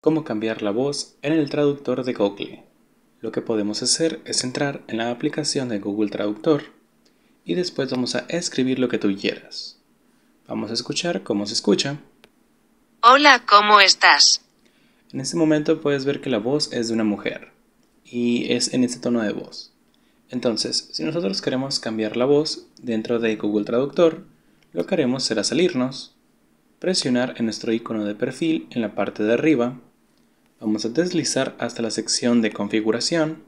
cómo cambiar la voz en el traductor de Google. Lo que podemos hacer es entrar en la aplicación de Google Traductor y después vamos a escribir lo que tú quieras. Vamos a escuchar cómo se escucha. Hola, ¿cómo estás? En este momento puedes ver que la voz es de una mujer y es en este tono de voz. Entonces, si nosotros queremos cambiar la voz dentro de Google Traductor, lo que haremos será salirnos, presionar en nuestro icono de perfil en la parte de arriba Vamos a deslizar hasta la sección de configuración.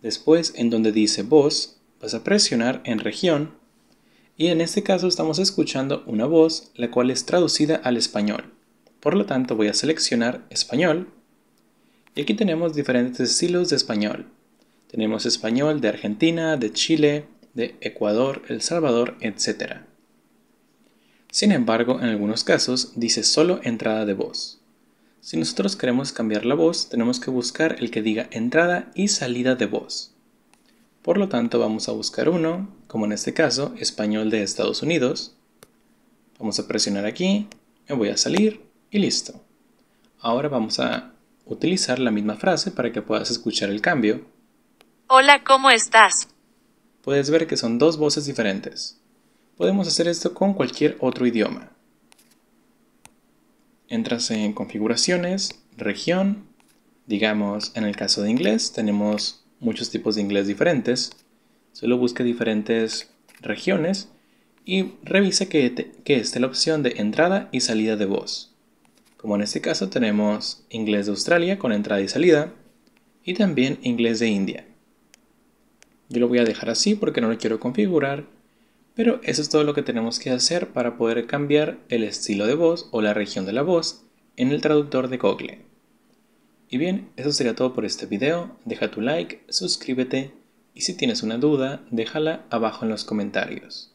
Después, en donde dice voz, vas a presionar en región. Y en este caso estamos escuchando una voz, la cual es traducida al español. Por lo tanto, voy a seleccionar español. Y aquí tenemos diferentes estilos de español. Tenemos español de Argentina, de Chile, de Ecuador, El Salvador, etc. Sin embargo, en algunos casos dice solo entrada de voz. Si nosotros queremos cambiar la voz, tenemos que buscar el que diga entrada y salida de voz. Por lo tanto, vamos a buscar uno, como en este caso, español de Estados Unidos. Vamos a presionar aquí, me voy a salir y listo. Ahora vamos a utilizar la misma frase para que puedas escuchar el cambio. Hola, ¿cómo estás? Puedes ver que son dos voces diferentes. Podemos hacer esto con cualquier otro idioma entras en configuraciones, región, digamos, en el caso de inglés tenemos muchos tipos de inglés diferentes, solo busque diferentes regiones y revise que, que esté la opción de entrada y salida de voz. Como en este caso tenemos inglés de Australia con entrada y salida y también inglés de India. Yo lo voy a dejar así porque no lo quiero configurar pero eso es todo lo que tenemos que hacer para poder cambiar el estilo de voz o la región de la voz en el traductor de Google. Y bien, eso sería todo por este video. Deja tu like, suscríbete y si tienes una duda, déjala abajo en los comentarios.